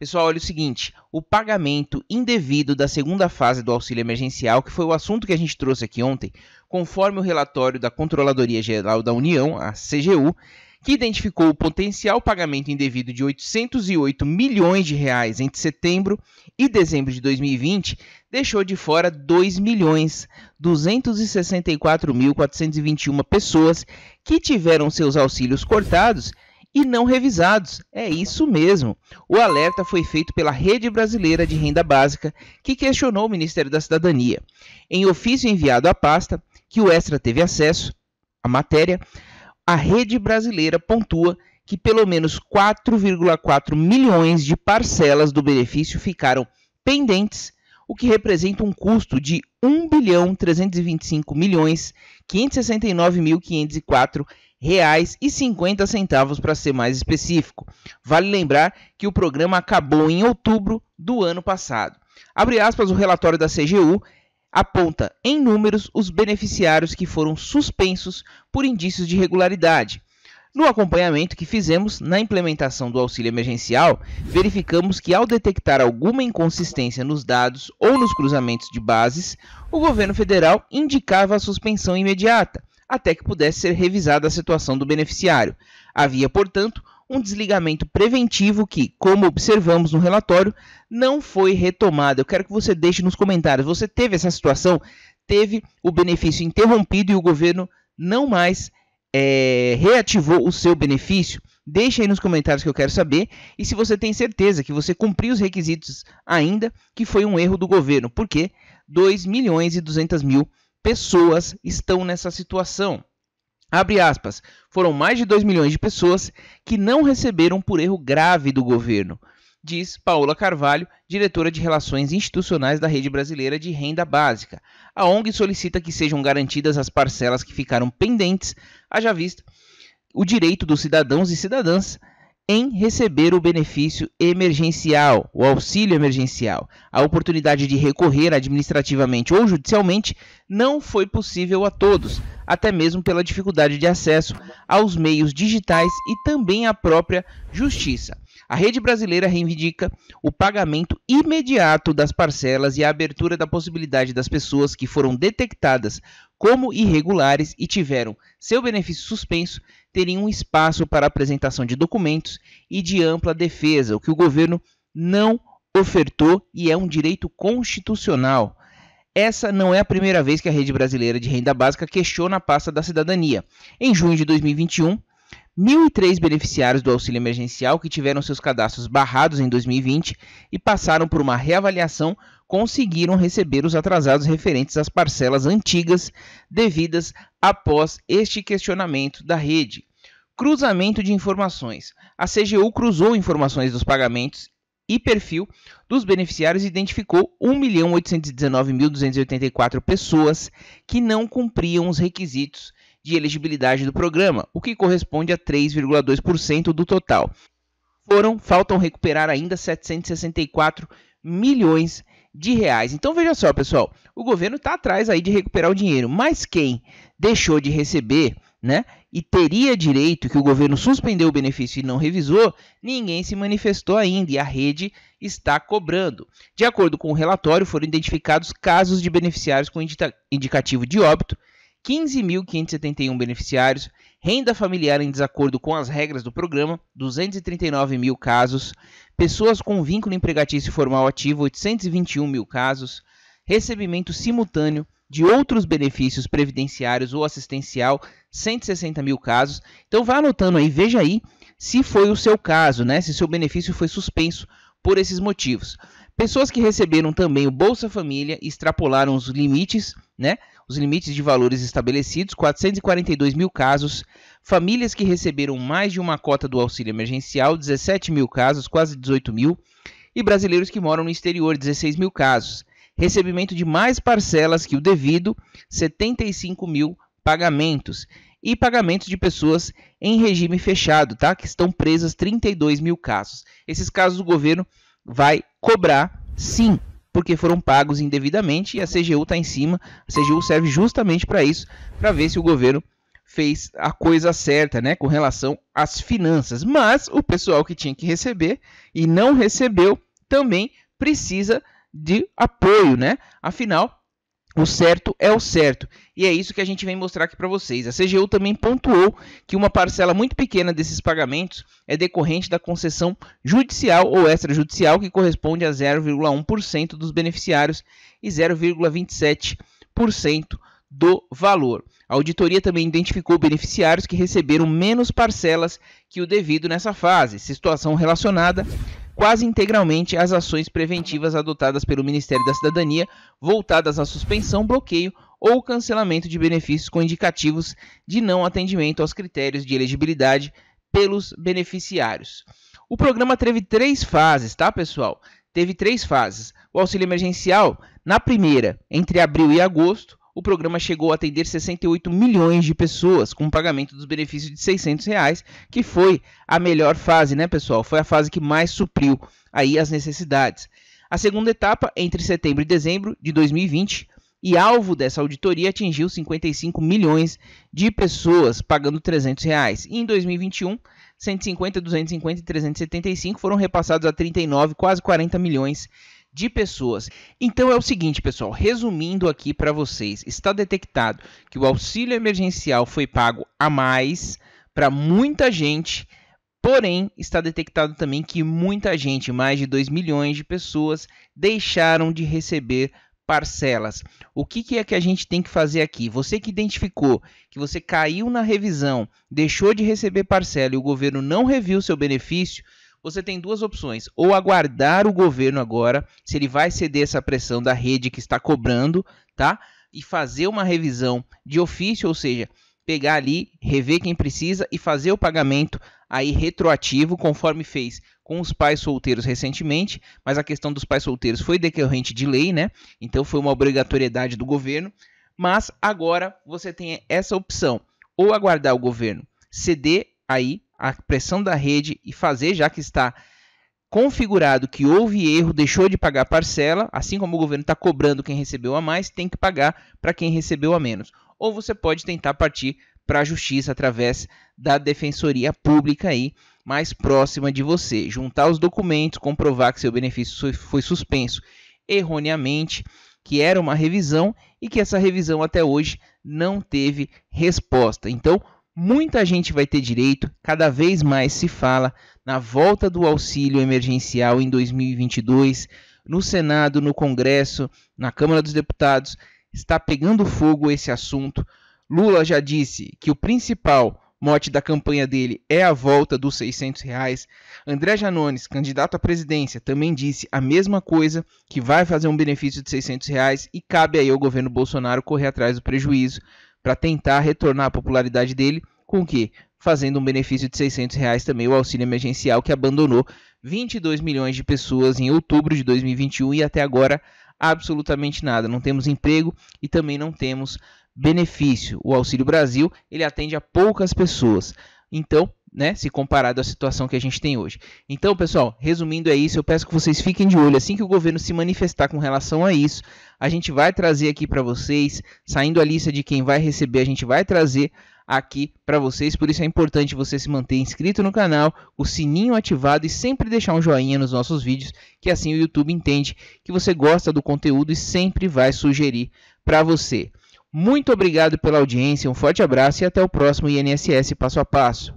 Pessoal, olha o seguinte: o pagamento indevido da segunda fase do auxílio emergencial, que foi o assunto que a gente trouxe aqui ontem, conforme o relatório da Controladoria Geral da União, a CGU, que identificou o potencial pagamento indevido de 808 milhões de reais entre setembro e dezembro de 2020, deixou de fora 2 milhões 264.421 pessoas que tiveram seus auxílios cortados e não revisados. É tá isso mesmo. O alerta foi feito pela Rede Brasileira de Renda Básica, que questionou o Ministério da Cidadania. Em ofício enviado à pasta, que o Extra teve acesso à matéria, a Rede Brasileira pontua que pelo menos 4,4 milhões de parcelas do benefício ficaram pendentes, o que representa um custo de 1 bilhão 325 milhões reais e cinquenta centavos para ser mais específico. Vale lembrar que o programa acabou em outubro do ano passado. Abre aspas o relatório da CGU aponta em números os beneficiários que foram suspensos por indícios de irregularidade. No acompanhamento que fizemos na implementação do auxílio emergencial, verificamos que ao detectar alguma inconsistência nos dados ou nos cruzamentos de bases, o governo federal indicava a suspensão imediata, até que pudesse ser revisada a situação do beneficiário. Havia, portanto, um desligamento preventivo que, como observamos no relatório, não foi retomado. Eu quero que você deixe nos comentários. Você teve essa situação? Teve o benefício interrompido e o governo não mais é, reativou o seu benefício? Deixe aí nos comentários que eu quero saber e se você tem certeza que você cumpriu os requisitos ainda, que foi um erro do governo, porque 2 milhões e 200 mil pessoas estão nessa situação. Abre aspas. Foram mais de 2 milhões de pessoas que não receberam por erro grave do governo, diz Paola Carvalho, diretora de Relações Institucionais da Rede Brasileira de Renda Básica. A ONG solicita que sejam garantidas as parcelas que ficaram pendentes, haja vista o direito dos cidadãos e cidadãs em receber o benefício emergencial, o auxílio emergencial. A oportunidade de recorrer administrativamente ou judicialmente não foi possível a todos, até mesmo pela dificuldade de acesso aos meios digitais e também à própria justiça. A rede brasileira reivindica o pagamento imediato das parcelas e a abertura da possibilidade das pessoas que foram detectadas como irregulares e tiveram seu benefício suspenso teriam um espaço para apresentação de documentos e de ampla defesa, o que o governo não ofertou e é um direito constitucional. Essa não é a primeira vez que a Rede Brasileira de Renda Básica questiona a pasta da cidadania. Em junho de 2021, 1.003 beneficiários do auxílio emergencial que tiveram seus cadastros barrados em 2020 e passaram por uma reavaliação conseguiram receber os atrasados referentes às parcelas antigas devidas após este questionamento da rede. Cruzamento de informações. A CGU cruzou informações dos pagamentos e perfil dos beneficiários e identificou 1.819.284 pessoas que não cumpriam os requisitos de elegibilidade do programa, o que corresponde a 3,2% do total. Foram, faltam recuperar ainda 764 milhões de reais. Então veja só, pessoal, o governo está atrás aí de recuperar o dinheiro, mas quem deixou de receber, né, e teria direito que o governo suspendeu o benefício e não revisou, ninguém se manifestou ainda e a rede está cobrando. De acordo com o relatório, foram identificados casos de beneficiários com indicativo de óbito 15.571 beneficiários, renda familiar em desacordo com as regras do programa, 239 mil casos, pessoas com vínculo empregatício formal ativo, 821 mil casos, recebimento simultâneo de outros benefícios previdenciários ou assistencial, 160 mil casos. Então vá anotando aí, veja aí se foi o seu caso, né? Se seu benefício foi suspenso por esses motivos. Pessoas que receberam também o Bolsa Família extrapolaram os limites, né? Os limites de valores estabelecidos, 442 mil casos. Famílias que receberam mais de uma cota do auxílio emergencial, 17 mil casos, quase 18 mil. E brasileiros que moram no exterior, 16 mil casos. Recebimento de mais parcelas que o devido, 75 mil pagamentos. E pagamentos de pessoas em regime fechado, tá? Que estão presas 32 mil casos. Esses casos o governo vai cobrar sim, porque foram pagos indevidamente e a CGU está em cima. A CGU serve justamente para isso, para ver se o governo fez a coisa certa, né, com relação às finanças. Mas o pessoal que tinha que receber e não recebeu também precisa de apoio, né? Afinal, o certo é o certo, e é isso que a gente vem mostrar aqui para vocês. A CGU também pontuou que uma parcela muito pequena desses pagamentos é decorrente da concessão judicial ou extrajudicial, que corresponde a 0,1% dos beneficiários e 0,27% do valor. A auditoria também identificou beneficiários que receberam menos parcelas que o devido nessa fase, situação relacionada quase integralmente as ações preventivas adotadas pelo Ministério da Cidadania voltadas à suspensão, bloqueio ou cancelamento de benefícios com indicativos de não atendimento aos critérios de elegibilidade pelos beneficiários. O programa teve três fases, tá, pessoal? Teve três fases. O auxílio emergencial, na primeira, entre abril e agosto, o programa chegou a atender 68 milhões de pessoas, com pagamento dos benefícios de 600 reais, que foi a melhor fase, né, pessoal? Foi a fase que mais supriu aí as necessidades. A segunda etapa, entre setembro e dezembro de 2020, e alvo dessa auditoria atingiu 55 milhões de pessoas pagando 300 reais. E em 2021, 150, 250 e 375 foram repassados a 39, quase 40 milhões de pessoas. Então é o seguinte, pessoal, resumindo aqui para vocês, está detectado que o auxílio emergencial foi pago a mais para muita gente. Porém, está detectado também que muita gente, mais de 2 milhões de pessoas, deixaram de receber parcelas. O que, que, é que a gente tem que fazer aqui? Você que identificou que você caiu na revisão, deixou de receber parcela e o governo não reviu seu benefício, você tem duas opções: ou aguardar o governo agora, se ele vai ceder essa pressão da rede que está cobrando, tá? E fazer uma revisão de ofício, ou seja, pegar ali, rever quem precisa e fazer o pagamento aí retroativo, conforme fez com os pais solteiros recentemente, mas a questão dos pais solteiros foi decorrente de lei, né? Então foi uma obrigatoriedade do governo, mas agora você tem essa opção, ou aguardar o governo ceder aí a pressão da rede e fazer, já que está configurado que houve erro, deixou de pagar parcela, assim como o governo está cobrando quem recebeu a mais, tem que pagar para quem recebeu a menos. Ou você pode tentar partir para a justiça através da defensoria pública aí mais próxima de você, juntar os documentos, comprovar que seu benefício foi suspenso erroneamente, que era uma revisão e que essa revisão até hoje não teve resposta. Então, Muita gente vai ter direito, cada vez mais se fala na volta do auxílio emergencial em 2022, no Senado, no Congresso, na Câmara dos Deputados. Está pegando fogo esse assunto. Lula já disse que o principal mote da campanha dele é a volta dos 600 reais. André Janones, candidato à presidência, também disse a mesma coisa, que vai fazer um benefício de 600 reais e cabe aí ao governo Bolsonaro correr atrás do prejuízo para tentar retornar à popularidade dele, com o quê? Fazendo um benefício de 600 reais também, o auxílio emergencial que abandonou 22 milhões de pessoas em outubro de 2021 e até agora absolutamente nada. Não temos emprego e também não temos benefício. O Auxílio Brasil ele atende a poucas pessoas. Então, né, se comparado à situação que a gente tem hoje. Então, pessoal, resumindo é isso, eu peço que vocês fiquem de olho assim que o governo se manifestar com relação a isso. A gente vai trazer aqui para vocês, saindo a lista de quem vai receber, a gente vai trazer aqui para vocês. Por isso é importante você se manter inscrito no canal, o sininho ativado e sempre deixar um joinha nos nossos vídeos, que assim o YouTube entende que você gosta do conteúdo e sempre vai sugerir para você. Muito obrigado pela audiência, um forte abraço e até o próximo INSS Passo a Passo.